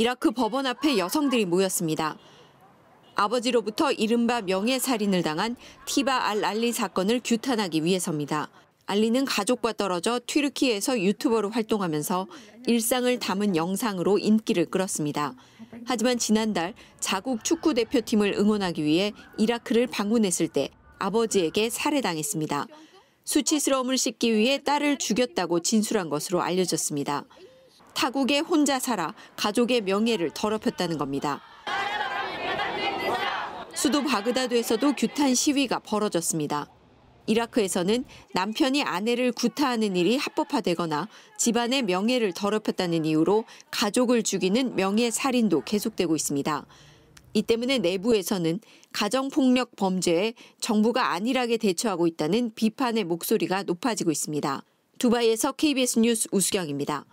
이라크 그 법원 앞에 여성들이 모였습니다. 아버지로부터 이른바 명예살인을 당한 티바 알 알리 사건을 규탄하기 위해서입니다. 알리는 가족과 떨어져 튀르키에서 유튜버로 활동하면서 일상을 담은 영상으로 인기를 끌었습니다. 하지만 지난달 자국 축구 대표팀을 응원하기 위해 이라크를 방문했을 때 아버지에게 살해당했습니다. 수치스러움을 씻기 위해 딸을 죽였다고 진술한 것으로 알려졌습니다. 타국에 혼자 살아 가족의 명예를 더럽혔다는 겁니다. 수도 바그다드에서도 규탄 시위가 벌어졌습니다. 이라크에서는 남편이 아내를 구타하는 일이 합법화되거나 집안의 명예를 더럽혔다는 이유로 가족을 죽이는 명예살인도 계속되고 있습니다. 이 때문에 내부에서는 가정폭력 범죄에 정부가 안일하게 대처하고 있다는 비판의 목소리가 높아지고 있습니다. 두바이에서 KBS 뉴스 우수경입니다.